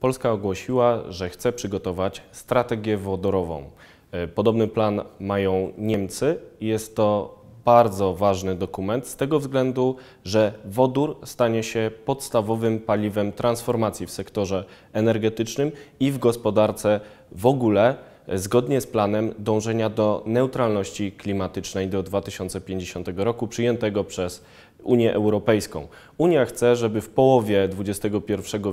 Polska ogłosiła, że chce przygotować strategię wodorową. E, podobny plan mają Niemcy. Jest to bardzo ważny dokument z tego względu, że wodór stanie się podstawowym paliwem transformacji w sektorze energetycznym i w gospodarce w ogóle e, zgodnie z planem dążenia do neutralności klimatycznej do 2050 roku przyjętego przez Unię Europejską. Unia chce, żeby w połowie XXI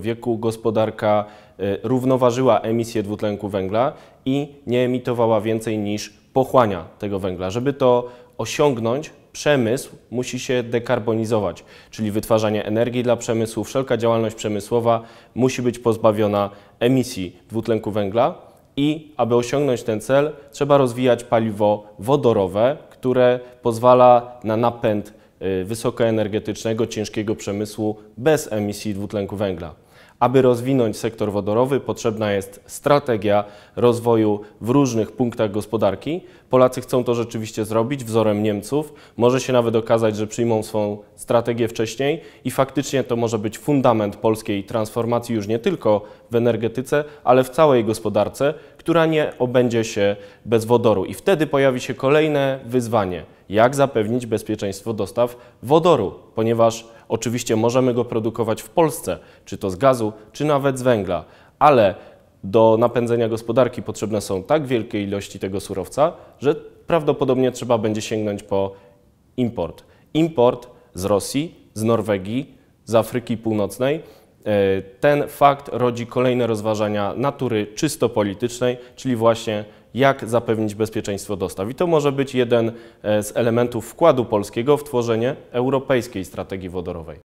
wieku gospodarka y, równoważyła emisję dwutlenku węgla i nie emitowała więcej niż pochłania tego węgla. Żeby to osiągnąć, przemysł musi się dekarbonizować, czyli wytwarzanie energii dla przemysłu, wszelka działalność przemysłowa musi być pozbawiona emisji dwutlenku węgla i aby osiągnąć ten cel, trzeba rozwijać paliwo wodorowe, które pozwala na napęd Y, wysokoenergetycznego, ciężkiego przemysłu bez emisji dwutlenku węgla. Aby rozwinąć sektor wodorowy, potrzebna jest strategia rozwoju w różnych punktach gospodarki. Polacy chcą to rzeczywiście zrobić wzorem Niemców. Może się nawet okazać, że przyjmą swą strategię wcześniej i faktycznie to może być fundament polskiej transformacji już nie tylko w energetyce, ale w całej gospodarce, która nie obędzie się bez wodoru. I wtedy pojawi się kolejne wyzwanie jak zapewnić bezpieczeństwo dostaw wodoru, ponieważ oczywiście możemy go produkować w Polsce, czy to z gazu, czy nawet z węgla, ale do napędzenia gospodarki potrzebne są tak wielkie ilości tego surowca, że prawdopodobnie trzeba będzie sięgnąć po import. Import z Rosji, z Norwegii, z Afryki Północnej E, ten fakt rodzi kolejne rozważania natury czysto politycznej, czyli właśnie jak zapewnić bezpieczeństwo dostaw. I to może być jeden e, z elementów wkładu polskiego w tworzenie europejskiej strategii wodorowej.